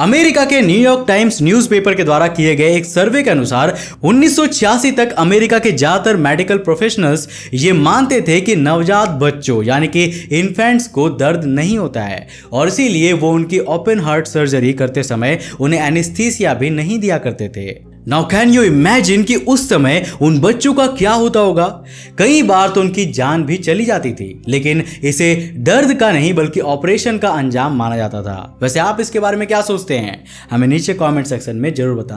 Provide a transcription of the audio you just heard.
America के New York times newspaper के द्वारा किए गए एक सर्वे के अनुसार उन्नीस तक अमेरिका के ज़्यादातर मेडिकल प्रोफेशनल्स ये मानते थे कि नवजात बच्चों यानी कि इन्फेंट्स को दर्द नहीं होता है और इसीलिए वो उनकी ओपन हार्ट सर्जरी करते समय उन्हें एनिस्थीसिया भी नहीं दिया करते थे नाउ कैन यू इमेजिन कि उस समय उन बच्चों का क्या होता होगा कई बार तो उनकी जान भी चली जाती थी लेकिन इसे दर्द का नहीं बल्कि ऑपरेशन का अंजाम माना जाता था वैसे आप इसके बारे में क्या सोचते हैं हमें नीचे कमेंट सेक्शन में जरूर बताना